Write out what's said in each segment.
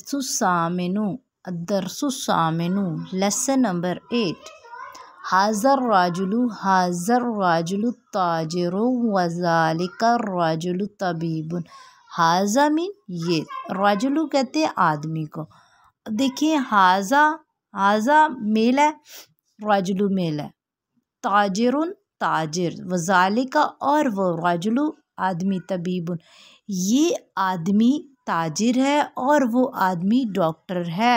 दरसुसामिनु दरसुसामिनु lesson number eight हाजर राजुलु हाजर राजुलु ताजरु वजालिका राजुलु तबीबुन हाजा मीन ये राजुलु कहते हैं आदमी को देखिए हाजा हाजा मेल है राजुलु मेल है ताजरुन ताजर वजालिका और वो राजुलु आदमी तबीबन ये आदमी ताजिर है और वो आदमी डॉक्टर है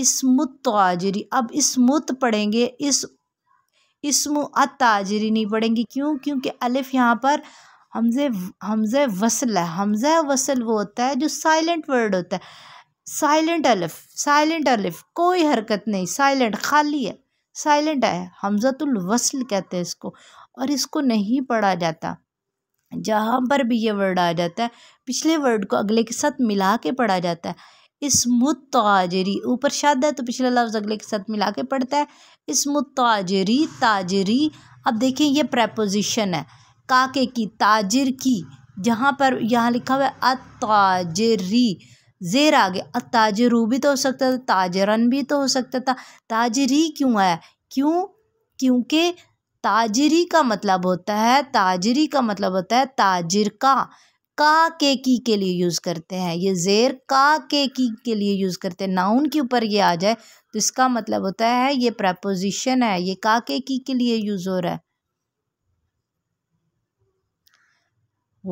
इसमुत ताजरी अब मुत पढ़ेंगे इस इसम ताजरी नहीं पढ़ेंगे क्यों क्योंकि अलिफ यहाँ पर हमजे हमजे वसल है हमजा वसल वो होता है जो साइलेंट वर्ड होता है साइलेंट अलिफ साइलेंट अलिफ कोई हरकत नहीं साइलेंट खाली है साइलेंट है हमजतुल वसल कहते हैं इसको और इसको नहीं पढ़ा जाता जहाँ पर भी ये वर्ड आ जाता है पिछले वर्ड को अगले के साथ मिला के पढ़ा जाता है इस मुताजरी ऊपर शाद है तो पिछला लफ्ज़ अगले के साथ मिला के पढ़ता है इस ताजरी ताजरी अब देखें ये प्रपोजिशन है काके की ताजिर की जहाँ पर यहाँ लिखा हुआ है अताजरी जेर आगे अताजरू भी तो हो सकता था ताजरन भी तो हो सकता था ताजरी क्यों आया क्यों क्योंकि ताजरी का मतलब होता है ताजरी का मतलब होता है ताजिर का का के की के लिए यूज़ करते हैं ये ज़ेर का के की के लिए यूज़ करते हैं नाउन के ऊपर ये आ जाए तो इसका मतलब होता है ये प्रपोजिशन है ये का के की के लिए यूज़ हो रहा है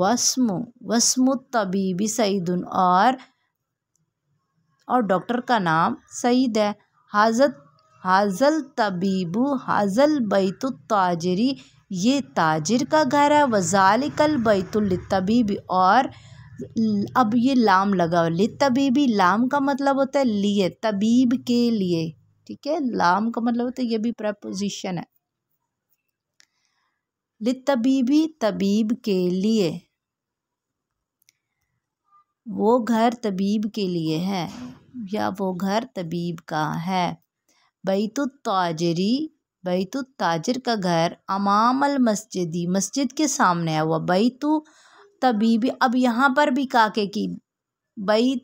वस्म वस्मु तबीबी सईदन और और डॉक्टर का नाम सईद है हाजत हाजल तबीबु हाजल बैतुताजरी ये ताजिर का घर है वजालिकल तबीबी और अब ये लाम लगाओ हुआ तबीबी लाम का मतलब होता है लिए तबीब के लिए ठीक है लाम का मतलब होता है ये भी प्रपोजिशन है तबीबी तबीब के लिए वो घर तबीब के लिए है या वो घर तबीब का है बैतुत्ताजरी बैतुताजर का घर अमामल मस्जिदी मस्जिद के सामने है हुआ बैतु तबीबी अब यहाँ पर भी काके की बैत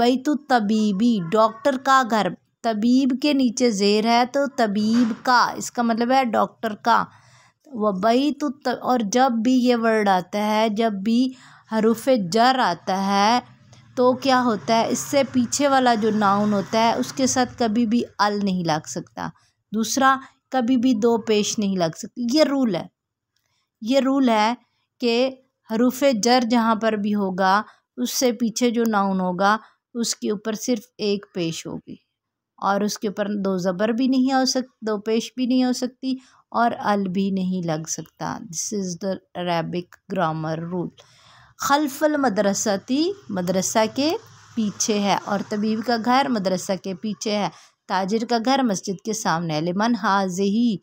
बैतु तबीबी डॉक्टर का घर तबीब के नीचे जेर है तो तबीब का इसका मतलब है डॉक्टर का वह बैतु और जब भी ये वर्ड आता है जब भी हरूफ जर आता है तो क्या होता है इससे पीछे वाला जो नाउन होता है उसके साथ कभी भी अल नहीं लग सकता दूसरा कभी भी दो पेश नहीं लग सकती ये रूल है ये रूल है कि हरूफ जर जहाँ पर भी होगा उससे पीछे जो नाउन होगा उसके ऊपर सिर्फ एक पेश होगी और उसके ऊपर दो ज़बर भी नहीं हो सक दो पेश भी नहीं हो सकती और अल भी नहीं लग सकता this is the Arabic grammar rule खलफल मदरसती मदरसा के पीछे है और तबीब का घर मदरसा के पीछे है ताजिर का घर मस्जिद के सामने लिमन हाजही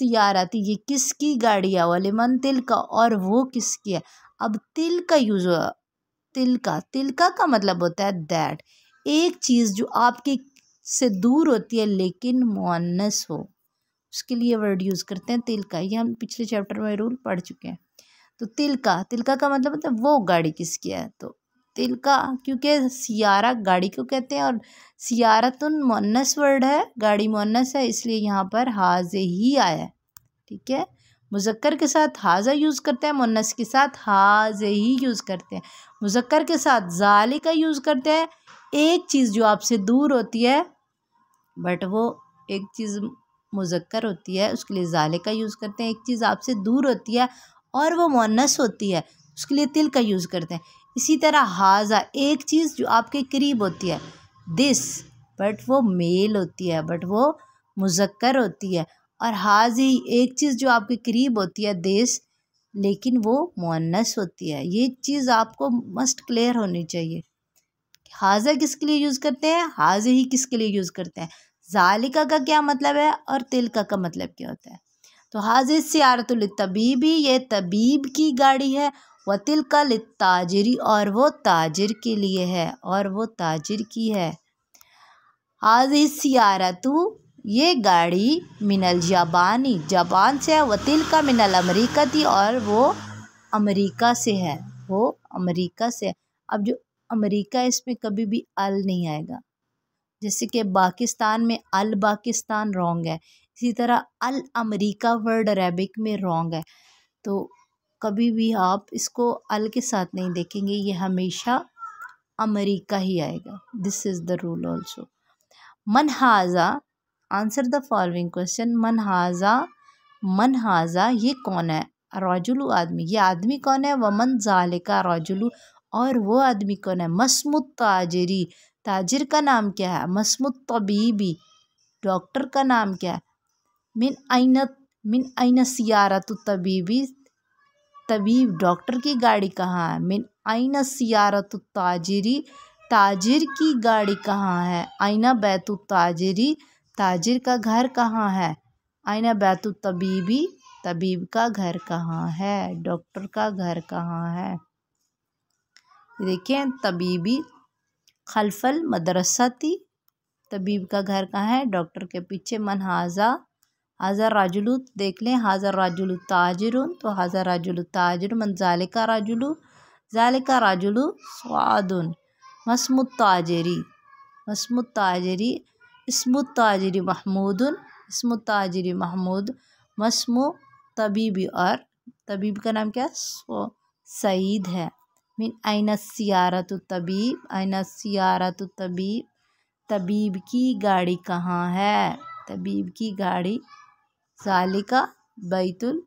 थी ये किसकी गाड़ी है वालेमन तिल का और वो किसकी है अब तिल का यूज़ तिल का तिल का का मतलब होता है दैट एक चीज़ जो आपके से दूर होती है लेकिन मुनस हो उसके लिए वर्ड यूज़ करते हैं तिल का ये हम पिछले चैप्टर में रूल पढ़ चुके हैं तो तिलका तिलका का मतलब मतलब वो गाड़ी किसकी है तो तिलका क्योंकि सियारा गाड़ी को कहते हैं और सियारतुन तो मोनस वर्ड है गाड़ी मोनस है इसलिए यहाँ पर हाजे ही आया है ठीक है मुजक्कर के साथ हाजा यूज़ करते हैं मुन्नस के साथ हाजे ही यूज़ करते हैं मुजक्कर के साथ जाली का यूज़ करते हैं एक चीज़ जो आपसे दूर होती है बट वो एक चीज़ मुजक्कर होती है उसके लिए जाले का यूज़ करते हैं एक चीज़ आपसे दूर होती है और वो मोनस होती है उसके लिए तिल का यूज़ करते हैं इसी तरह हाजा एक चीज़ जो आपके करीब होती है दिस बट वो मेल होती है बट वो मुजक्कर होती है और हाजी एक चीज़ जो आपके करीब होती है दिस लेकिन वो मोनस होती है ये चीज़ आपको मस्ट क्लियर होनी चाहिए हाजा किसके लिए यूज़ करते हैं हाज ही किसके लिए यूज़ करते हैं जालिका का क्या मतलब है और तिलका का मतलब क्या होता है तो हाजिर सियारत तबीबी ये तबीब की गाड़ी है व तिलका ताजरी और वो ताजर के लिए है और वो ताजर की है हाजिर सियारत ये गाड़ी मिनल जापानी जापान से है व तिलका मिनल अमरीका थी और वो अमेरिका से है वो अमेरिका से है अब जो अमेरिका इसमें कभी भी अल नहीं आएगा जैसे कि पाकिस्तान में अल पाकिस्तान रॉन्ग है इसी तरह अल अमरीका वर्ड अरेबिक में रॉन्ग है तो कभी भी आप इसको अल के साथ नहीं देखेंगे ये हमेशा अमरीका ही आएगा this is the rule also मनहाजा आंसर द फॉलोइंग क्वेश्चन मनहाजा मनहाजा ये कौन है रजुलू आदमी ये आदमी कौन है वमन जालिका रजुलू और वो आदमी कौन है मसमुत ताजरी ताजिर का नाम क्या है मसमुत तबीबी डॉक्टर का नाम क्या है मिन आइन मिन आइन सियारा तो तबीबी तबीब डॉक्टर की गाड़ी कहाँ है मिन आइना सियारा तो ताजरी ताजिर की गाड़ी कहाँ है आइना बैतु ताजरी ताजिर का घर कहाँ है आइना बैतु तबीबी तबीब का घर कहाँ है डॉक्टर का घर कहाँ है देखें तबीबी खलफल मदरसा थी तबीब का घर कहाँ है डॉक्टर के पीछे मनहाजा हज़र राजुलू देख लें हाजर राजुलू ताजर तो हज़र राजुलू ताजर मन जालिका राजुलू जालिका राजुलू स्वादुन मसमु ताजरी मसम ताजरी इसम ताजरी महमूद इसम ताजरी महमूद मसमु तबीबी और तबीब का नाम क्या है सईद है मीन आइना सियारत तबीब आइना सियारत तबीब तबीब की गाड़ी कहाँ है तबीब की गाड़ी सालिका बैतुल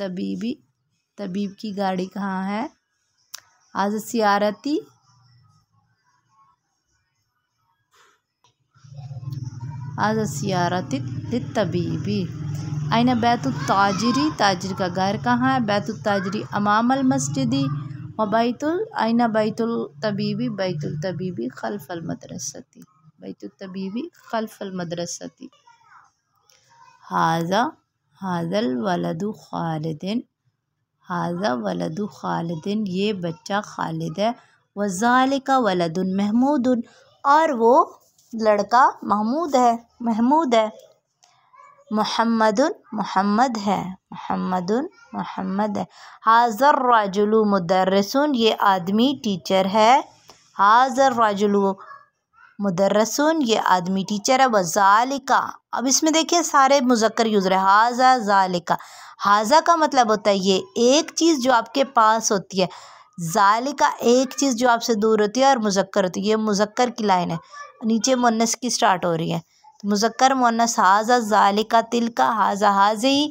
तबीबी तबीब की गाड़ी कहाँ है आज सियारती आज सियारती तबीबी आइन बैतुलताजरी ताजर का घर कहाँ है बैतुलताजरी अमामल मस्जिदी व बैतुल आइना बैतुल तबीबी बैतुल तबीबी खलफल मदरसती बैतुल तबीबी खलफल मदरसती हाजा हाजल वलदु खालिदिन हाजा वलदु खालिदिन ये बच्चा खालिद है वजालिका वलदुन महमूदन और वो लड़का महमूद है महमूद है महमदन महमद है महमदन महमद है हाजर राजुलु मुदरसन ये आदमी टीचर है हाजर राजुलु मुदर्रसुन ये आदमी टीचर है जालिका अब इसमें देखिए सारे मुजक्र यूज़र है हाजा जालिका हाजा का मतलब होता है ये एक चीज़ जो आपके पास होती है जालिका एक चीज़ जो आपसे दूर होती है और मुजक्र होती है ये मुजक्र की लाइन है नीचे मोनस की स्टार्ट हो रही है तो मुजक्कर मुनस हाजा जालिका तिलका हाजा हाजी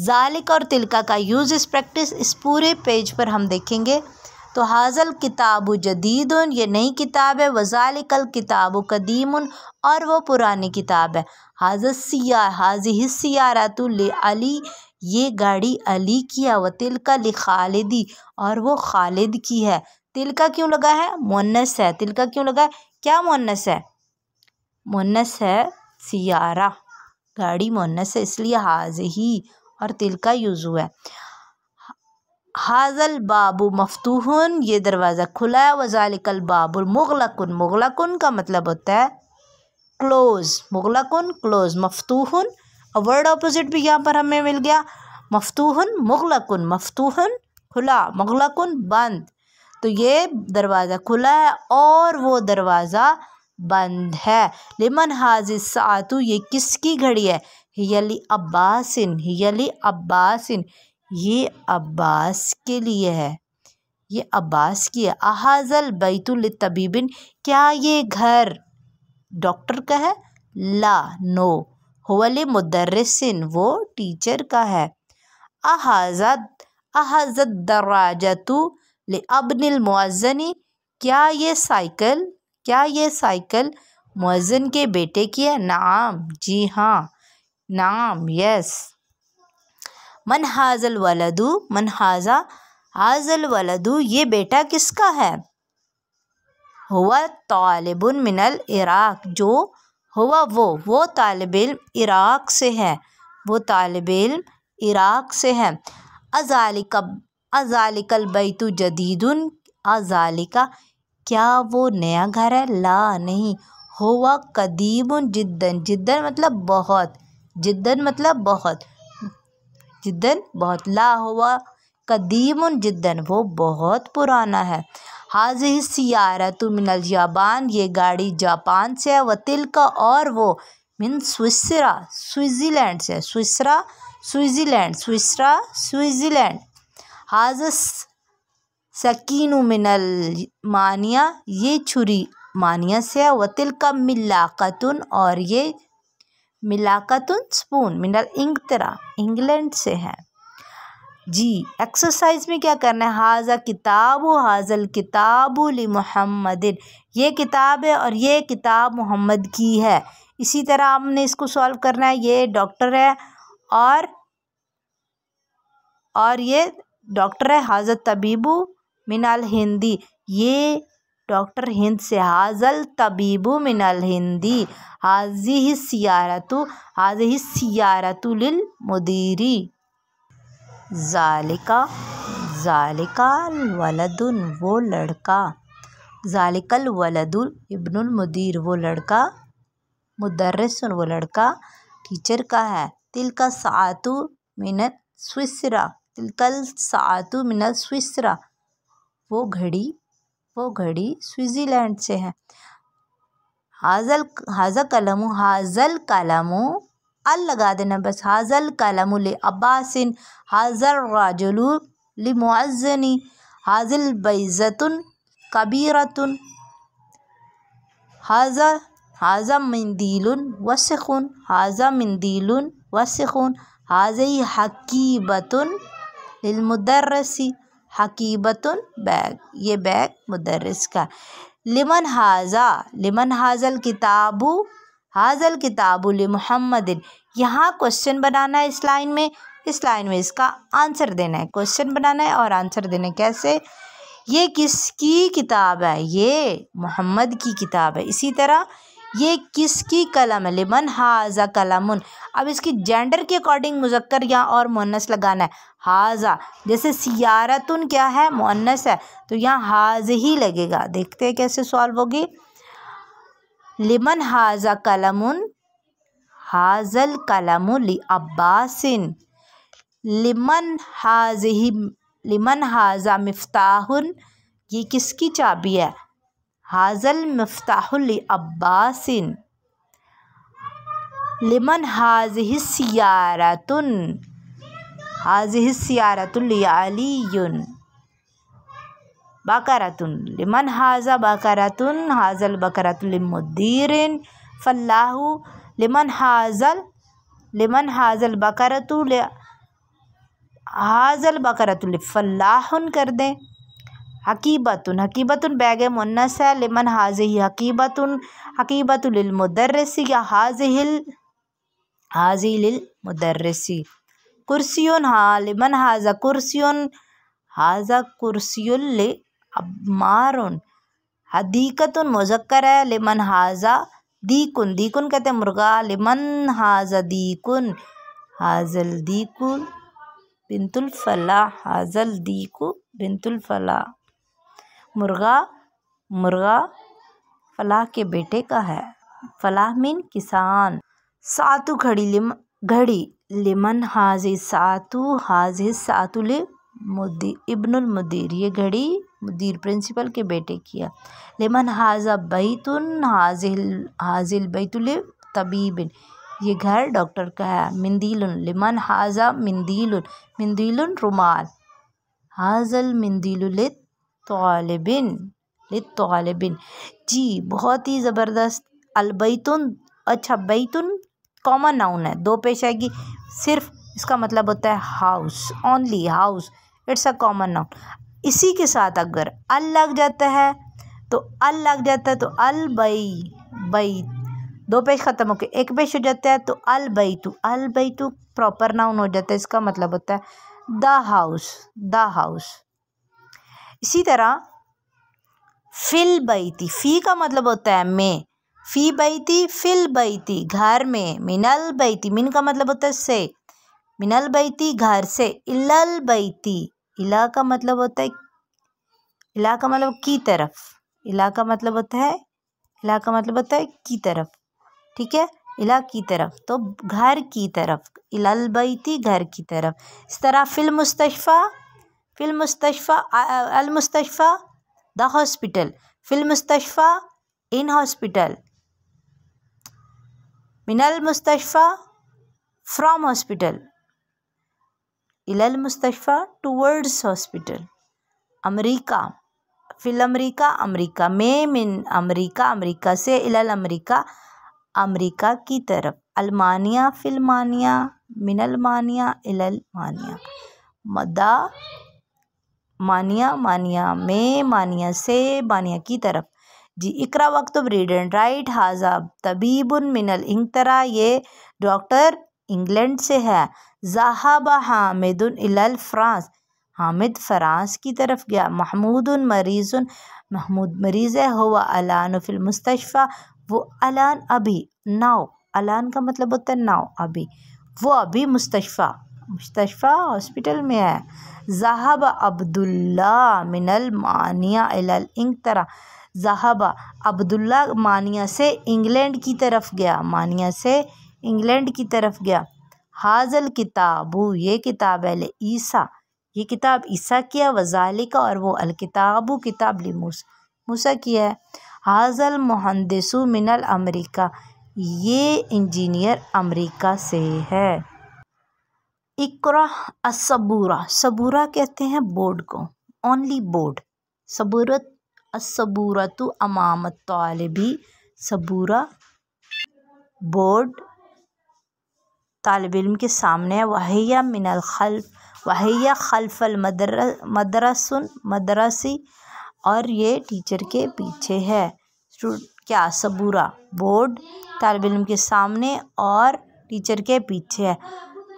जालिका और तिलका का यूज़ इस प्रैक्टिस इस पूरे पेज पर हम देखेंगे तो हाजल किताब जदीद ये नई किताब है वज़ालिकल किताब कदीम और वो पुरानी किताब है हाजत सिया सियारा तो अली ये गाड़ी अली की है व तिलका ली खालिदी और वो खालिद की है तिलका क्यों लगा है मुन्नस है तिलका क्यों लगा है क्या मुन्नस है मुन्नस है सियारा गाड़ी मुन्नस है इसलिए हाज ही और तिलका यूज़ हुआ है हाजल बाबू मफतूहन ये दरवाज़ा खुला है वजालिकल बाबुल मुगलकुन मुगलकुन का मतलब होता है क्लोज़ मुगलकुन क्लोज़ मफतूहन और वर्ड अपोजिट भी यहाँ पर हमें मिल गया मफतूहन मुगलकुन मफतूहन खुला मुगलकुन बंद तो ये दरवाज़ा खुला है और वो दरवाज़ा बंद है लिमन हाजिर सातु ये किसकी घड़ी है हियली अब्बासिन हियली अब्बासिन ये अब्बास के लिए है ये अब्बास की है अहाजल बैतुल तबीबिन क्या ये घर डॉक्टर का है ला नो हवल मुदरसिन वो टीचर का है अहाजत अहाजत दराजतु अबनिल क्या ये साइकिल क्या ये साइकिल मुआजन के बेटे की है नाम जी हाँ नाम यस मन हाजल वलदू मन हाजा हाजल वलदू ये बेटा किसका है हुआ तालिबन मिनल इराक जो हुआ वो वो तालब इम इराक से है वो तालब इम इराक से है अजालिका अजालिकल बैतु जदीदन अजालिका क्या वो नया घर है ला नहीं हुआ कदीम जिद्दन जिद्दन मतलब बहुत जिद्दन मतलब बहुत जिद्दन बहुत ला हुआ कदीम जिद्दन वो बहुत पुराना है हाज तो मिनल जापान ये गाड़ी जापान से है व का और वो मिन स्विसरा स्विट्ज़रलैंड से स्विसरा स्विट्ज़रलैंड स्विसरा स्विट्ज़रलैंड हाज सकीन मिनल मानिया ये छुरी मानिया से है व का मिलाकतुन और ये मिलाकतुन स्पून मिनरल इंगतरा इंग्लैंड से है जी एक्सरसाइज में क्या करना है हाजा किताब हाजल किताब मोहम्मद ये किताब है और ये किताब मोहम्मद की है इसी तरह हमने इसको सॉल्व करना है ये डॉक्टर है और और ये डॉक्टर है हाजत तबीबू मिनाल हिंदी ये डॉक्टर हिंद से हाजल तबीबु मिनल हिंदी हाजी ही सियारतु आज ही सियारतुल मुदीरी जालिका जालिका वलदुन वो लड़का जालिकल वलदुल इब्नुल मुदीर वो लड़का मुदर्रसन वो लड़का टीचर का है तिल का सातु मिनत स्विसरा तिलकल सातु मिनत स्विसरा वो घड़ी वो घड़ी स्विट्ज़रलैंड से है हाजल हाजल कलम हाजल कलम अल लगा देना बस हाजल कलम ले अब्बासिन हाजल राजुलू लिमुअज़नी हाजिल बैज़तुन कबीरतुन हाजा हाजा मंदीलुन वसखुन हाजा मंदीलुन वसखुन हाजई हकीबतुन लिलमुदर्रसी हकीबतन बैग ये बैग मदरस का लिमन हाजा लिमन हाजल किताबू हाजल किताबू मोहम्मदिन यहाँ क्वेश्चन बनाना है इस लाइन में इस लाइन में इसका आंसर देना है क्वेश्चन बनाना है और आंसर देना है कैसे ये किसकी किताब है ये मोहम्मद की किताब है इसी तरह ये किसकी कलम है लिमन हाजा कलमुन अब इसकी जेंडर के अकॉर्डिंग मुजक्कर या और मोनस लगाना है हाजा जैसे सियारत क्या है मोनस है तो यहाँ हाज ही लगेगा देखते हैं कैसे सॉल्व होगी लिमन हाजा कलमुन हाजल कलम ली अब्बासिन लिमन हाज ही लिमन हाजा मफ्ताहन ये किसकी चाबी है हाजल मफ्ताहुल लिमन हाज सियारतुन हाज सियारतुलयन बकरतुन लिमन हाजा बकरतुन हाजल बकरतुलमुद्दीरन फल्लाहु लिमन हाजल लिमन हाजल बकरतु हाजल बकरतुल फल्लाहन कर दें हकीबतुन हकीबतुन बैग मुन्नस है लिमन हाजही हकीबतुन मुदर्रसी या हाजिल मुदर्रसी कुर्सियन हाँ लिमन हाजा कुर्सियन हाजा कुर्सियुल मारुन हदीकतुन मुजक्कर है लिमन हाजा दीकुन दीकुन कहते मुर्गा लिमन हाजा दीकुन हाजल दीकुन बिनतुल फला हाजल दीकु बिनतुल फला मुर्गा मुर्गा फलाह के बेटे का है फलाह मीन किसान सातु घड़ी लिम घड़ी लिमन हाजि सातु हाजि सातु लि मुदी इब्नुल मुदीर ये घड़ी मुदीर प्रिंसिपल के बेटे की है लिमन हाजा बैतुन हाजिल हाजिल बैतुल तबीबिन ये घर डॉक्टर का है मंदील लिमन हाजा मंदील मंदील रुमाल हाजल मंदील तोलबिन तौलबिन जी बहुत ही ज़बरदस्त अलबैतुन अच्छा बैतुन कॉमन नाउन है दो पेश आएगी सिर्फ इसका मतलब होता है house only house it's a common noun इसी के साथ अगर अल लग जाता है तो अल लग जाता है तो अल बई बई दो पेश ख़त्म होकर एक पेश हो जाता है तो अल तो अल तो प्रॉपर नाउन हो जाता है इसका मतलब होता है द हाउस द हाउस इसी तरह फिल बैती फ़ी का मतलब होता है मैं फ़ी बैती फिल बैती घर में मिनल बैती मिन का मतलब होता है से मिनल बैती घर से इलल बैती इला का मतलब होता है इला का मतलब की तरफ इला का मतलब होता है इला का मतलब होता है की तरफ ठीक है इला की तरफ तो घर की तरफ इलल बैती घर की तरफ इस तरह फिल मुस्तफ़ा अल मुस्तफ़ा द हॉस्पिटल मुस्तफ़ा इन हॉस्पिटल मिनल मुस्तफ़ा फ्रॉम हॉस्पिटल इलल मुस्तफ़ा टूवर्ड्स हॉस्पिटल अमरीका फिल अमरीका अमरीका मे मिन अमरीका अमरीका से इलल अमरीका अमरीका की तरफ अलमानिया फिलमानिया इलल मानिया मदा मानिया मानिया में मानिया से मानिया की तरफ जी इकरा वक्त तो एंड राइट हाजा तबीबन मिनल इंगतरा ये डॉक्टर इंग्लैंड से है जहाबा हामिद इलल फ्रांस हामिद फ्रांस की तरफ गया महमूद मरीज़ महमूद मरीज़ हुआ अलान मुस्तफ़ा वो अलान अभी नाव अलान का मतलब होता है नाव अभी वो अभी मुस्तफ़ा मुस्तफ़ा हॉस्पिटल में है जहाब अब्दुल्ला मिनल मानिया तरह जहाब अब्दुल्ला मानिया से इंग्लैंड की तरफ गया मानिया से इंग्लैंड की तरफ गया हाजल किताबू ये किताब अल ईसा ये किताब ईसा किया वजालिका और वो अलकिताबू किताब ली मूसा की है हाजल मुहंदसु मिनल अमरीका ये इंजीनियर अमरीका से है इकरा असबूरा सबूरा कहते हैं बोर्ड को ओनली बोर्ड सबूरत असबूरा तो अमामत तालबी सबूरा बोर्ड तालब इम के सामने वाहिया मिनल खल्फ वाहिया खल्फल मदर मदरसन मदरसी और ये टीचर के पीछे है क्या सबूरा बोर्ड तालब इम के सामने और टीचर के पीछे है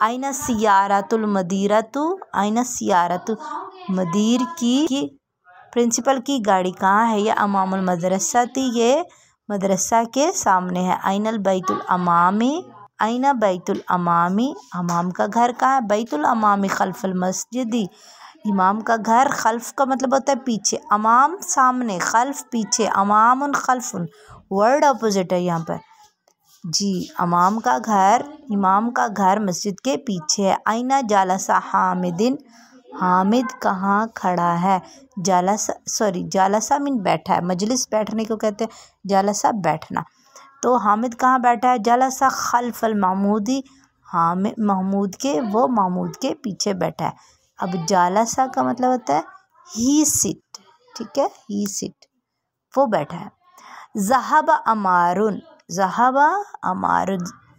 आइना सियारतुल मदीरा तो आइना सियारत मदीर की, की प्रिंसिपल की गाड़ी कहाँ है यह अमामुल मदरसा थी ये मदरसा के सामने है आइनल बैतुल अमामी आइना बैतुल अमामी अमाम का घर कहाँ है बैतुल अमामी खल्फल मस्जिदी इमाम का घर खल्फ का मतलब होता है पीछे अमाम सामने खल्फ पीछे अमाम उन खल्फ उन वर्ड अपोजिट है यहाँ पर जी अमाम का घर इमाम का घर मस्जिद के पीछे है आईना जालसा हामिदिन हामिद कहाँ खड़ा है जालसा सॉरी जालसा मीन बैठा है मजलिस बैठने को कहते हैं जालसा बैठना तो हामिद कहाँ बैठा है जालसा खलफल महमूदी हामिद महमूद के वो महमूद के पीछे बैठा है अब जालसा का मतलब होता है ही सिट ठीक है ही सिट वो बैठा है जहाब अमारुन जहाबा अमार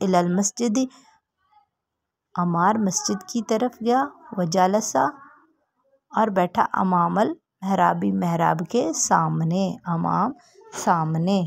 इलल मस्जिद अमार मस्जिद की तरफ गया वजालसा और बैठा अमामल महराबी महराब के सामने अमाम सामने